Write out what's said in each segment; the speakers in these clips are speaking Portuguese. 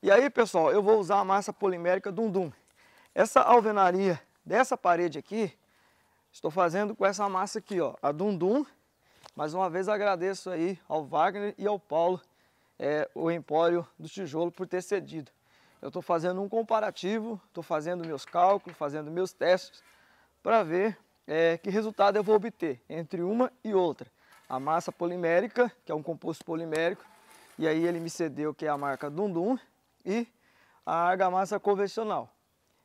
E aí, pessoal, eu vou usar a massa polimérica Dundum. Essa alvenaria dessa parede aqui, estou fazendo com essa massa aqui, ó, a Dundum. Mais uma vez agradeço aí ao Wagner e ao Paulo é, o Empório do Tijolo por ter cedido. Eu estou fazendo um comparativo, estou fazendo meus cálculos, fazendo meus testes para ver é, que resultado eu vou obter entre uma e outra. A massa polimérica, que é um composto polimérico, e aí ele me cedeu que é a marca Dundum, e a argamassa convencional.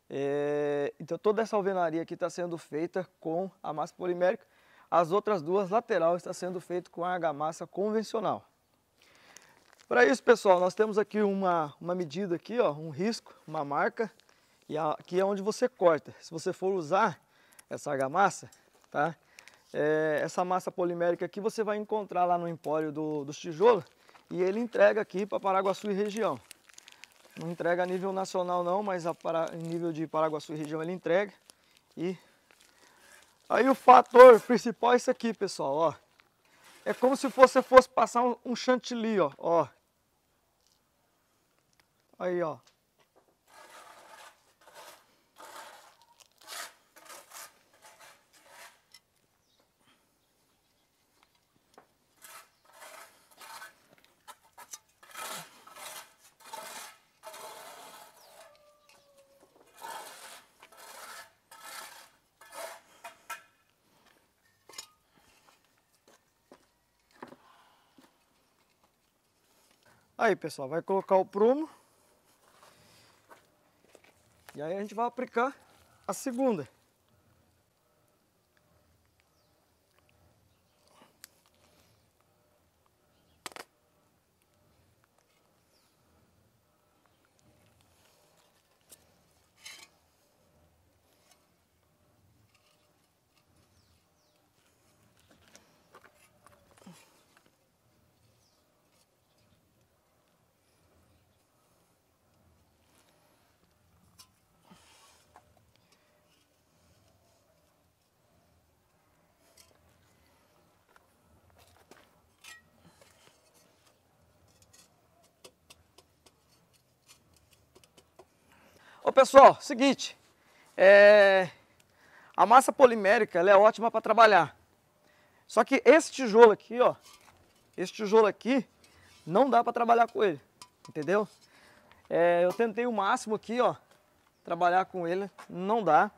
É, então toda essa alvenaria aqui está sendo feita com a massa polimérica, as outras duas lateral está sendo feito com a argamassa convencional. Para isso, pessoal, nós temos aqui uma, uma medida aqui, ó, um risco, uma marca, e aqui é onde você corta. Se você for usar essa argamassa, tá? É, essa massa polimérica aqui você vai encontrar lá no empório do, do tijolo e ele entrega aqui para Paraguaçu e região. Não entrega a nível nacional não, mas a para, nível de Paraguaçu e região ele entrega. E aí o fator principal é isso aqui, pessoal, ó. É como se você fosse passar um chantilly, ó, ó. Aí, ó. Aí, pessoal, vai colocar o prumo. E aí a gente vai aplicar a segunda. Ô pessoal, seguinte, é... a massa polimérica é ótima para trabalhar. Só que esse tijolo aqui, ó, esse tijolo aqui, não dá para trabalhar com ele, entendeu? É, eu tentei o máximo aqui, ó, trabalhar com ele, não dá.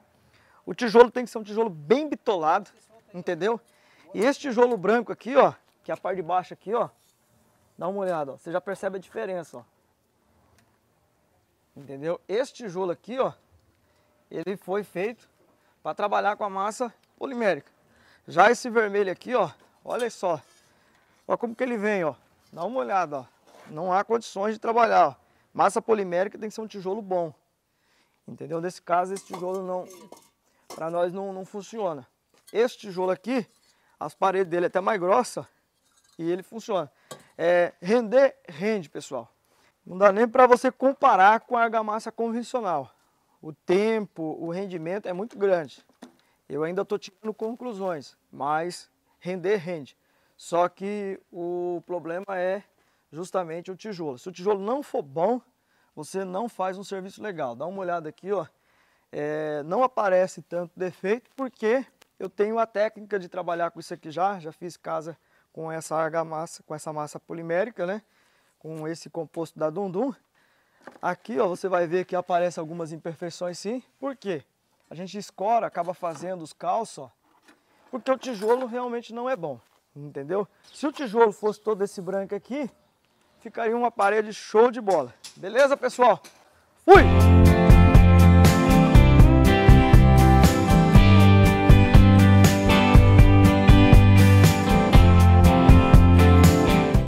O tijolo tem que ser um tijolo bem bitolado, entendeu? E esse tijolo branco aqui, ó, que é a parte de baixo aqui, ó, dá uma olhada, ó, você já percebe a diferença, ó. Entendeu? Este tijolo aqui, ó, ele foi feito para trabalhar com a massa polimérica. Já esse vermelho aqui, ó, olha só. Olha como que ele vem, ó. Dá uma olhada, ó. Não há condições de trabalhar, ó. Massa polimérica tem que ser um tijolo bom. Entendeu? Nesse caso, esse tijolo não... Para nós não, não funciona. Esse tijolo aqui, as paredes dele é até mais grossa e ele funciona. É, render, rende, pessoal. Não dá nem para você comparar com a argamassa convencional. O tempo, o rendimento é muito grande. Eu ainda estou tirando conclusões, mas render rende. Só que o problema é justamente o tijolo. Se o tijolo não for bom, você não faz um serviço legal. Dá uma olhada aqui, ó. É, não aparece tanto defeito porque eu tenho a técnica de trabalhar com isso aqui já. Já fiz casa com essa argamassa, com essa massa polimérica, né? com esse composto da Dundum. Aqui ó, você vai ver que aparecem algumas imperfeições sim. Por quê? A gente escora, acaba fazendo os calços, ó, porque o tijolo realmente não é bom, entendeu? Se o tijolo fosse todo esse branco aqui, ficaria uma parede show de bola. Beleza, pessoal? Fui!